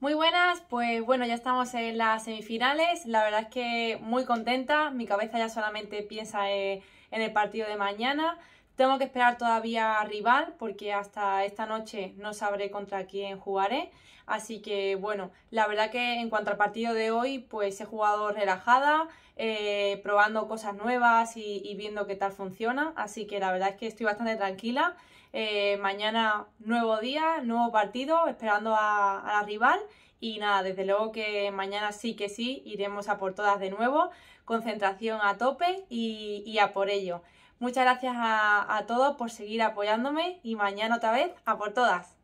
Muy buenas, pues bueno, ya estamos en las semifinales. La verdad es que muy contenta, mi cabeza ya solamente piensa eh, en el partido de mañana. Tengo que esperar todavía a rival porque hasta esta noche no sabré contra quién jugaré. Así que bueno, la verdad que en cuanto al partido de hoy, pues he jugado relajada, eh, probando cosas nuevas y, viendo qué tal funciona. Así que la verdad es que estoy bastante tranquila. Eh, mañana nuevo día, nuevo partido, esperando a, la rival. Y nada, desde luego que mañana sí que sí, iremos a por todas de nuevo, concentración a tope y a por ello. Muchas gracias a, todos por seguir apoyándome y mañana otra vez a por todas.